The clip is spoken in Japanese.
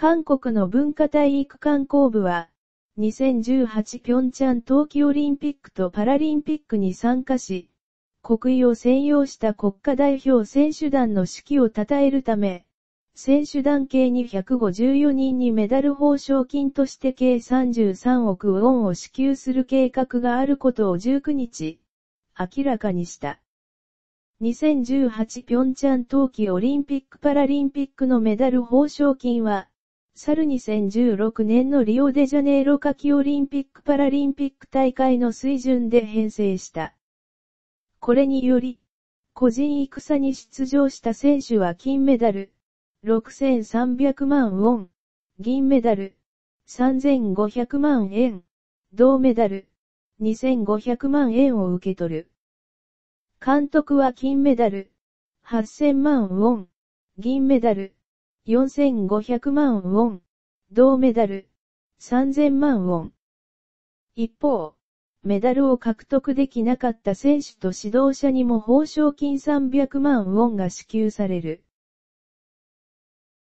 韓国の文化体育観光部は、2018平昌冬季オリンピックとパラリンピックに参加し、国威を専用した国家代表選手団の指揮を称えるため、選手団計254人にメダル報奨金として計33億ウォンを支給する計画があることを19日、明らかにした。2018平昌冬季オリンピック・パラリンピックのメダル報奨金は、去る2016年のリオデジャネイロ夏季オリンピック・パラリンピック大会の水準で編成した。これにより、個人戦に出場した選手は金メダル、6300万ウォン、銀メダル、3500万円、銅メダル、2500万円を受け取る。監督は金メダル、8000万ウォン、銀メダル、4500万ウォン、銅メダル、3000万ウォン。一方、メダルを獲得できなかった選手と指導者にも報奨金300万ウォンが支給される。